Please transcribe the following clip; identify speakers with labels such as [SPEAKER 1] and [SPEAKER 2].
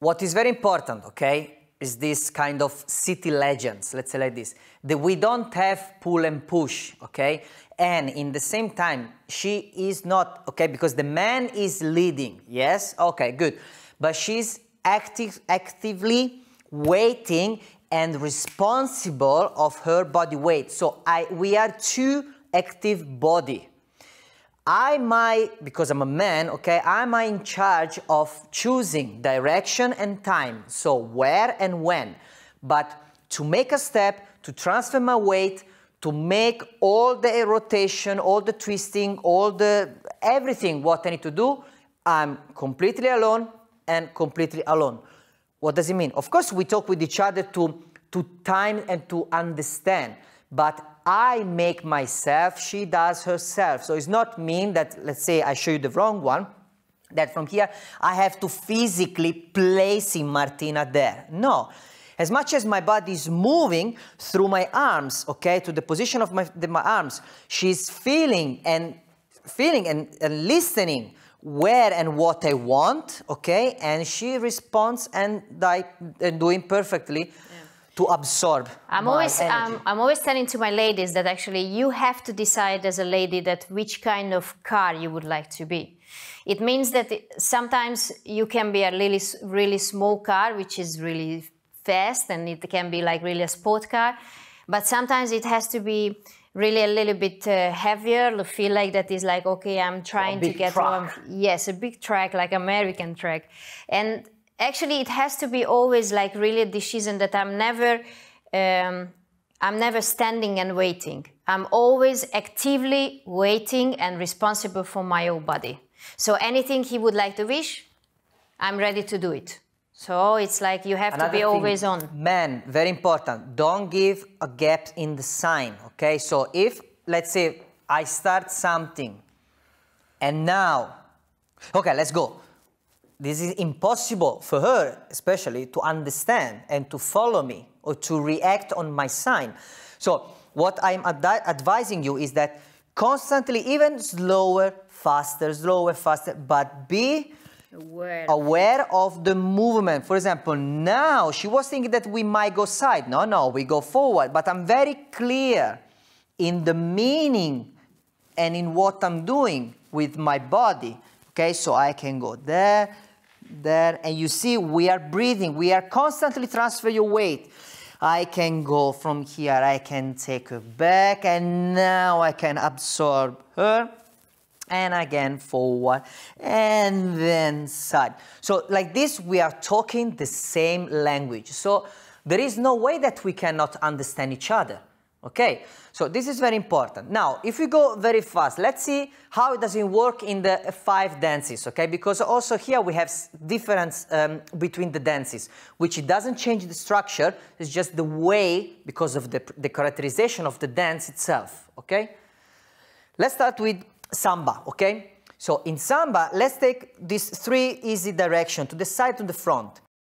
[SPEAKER 1] What is very important, okay, is this kind of city legends, let's say like this, that we don't have pull and push, okay? And in the same time, she is not, okay, because the man is leading, yes? Okay, good. But she's active, actively waiting and responsible of her body weight. So I, we are two active body, I might, because I'm a man, okay, I am in charge of choosing direction and time, so where and when. But to make a step, to transfer my weight, to make all the rotation, all the twisting, all the everything what I need to do, I'm completely alone and completely alone. What does it mean? Of course, we talk with each other to, to time and to understand but I make myself, she does herself. So it's not mean that, let's say I show you the wrong one, that from here I have to physically placing Martina there. No, as much as my body is moving through my arms, okay, to the position of my, the, my arms, she's feeling and feeling and, and listening where and what I want, okay, and she responds and doing perfectly yeah to absorb. I'm always
[SPEAKER 2] I'm always telling to my ladies that actually you have to decide as a lady that which kind of car you would like to be. It means that sometimes you can be a really really small car which is really fast and it can be like really a sport car, but sometimes it has to be really a little bit uh, heavier feel like that is like okay i'm trying to get one yes a big track like american track and actually it has to be always like really a decision that i'm never um, i'm never standing and waiting i'm always actively waiting and responsible for my own body so anything he would like to wish i'm ready to do it so it's like you have Another to be always
[SPEAKER 1] on man very important don't give a gap in the sign okay so if let's say i start something and now okay let's go this is impossible for her, especially, to understand and to follow me or to react on my sign. So, what I'm advising you is that constantly, even slower, faster, slower, faster, but be aware. aware of the movement. For example, now she was thinking that we might go side. No, no, we go forward, but I'm very clear in the meaning and in what I'm doing with my body. Okay, so I can go there, there, and you see we are breathing. We are constantly transfer your weight. I can go from here, I can take her back, and now I can absorb her, and again forward, and then side. So like this, we are talking the same language. So there is no way that we cannot understand each other. Okay, so this is very important. Now, if we go very fast, let's see how it doesn't work in the five dances, okay? Because also here we have difference um, between the dances, which it doesn't change the structure, it's just the way, because of the, the characterization of the dance itself, okay? Let's start with samba, okay? So in samba, let's take these three easy direction, to the side, to the front.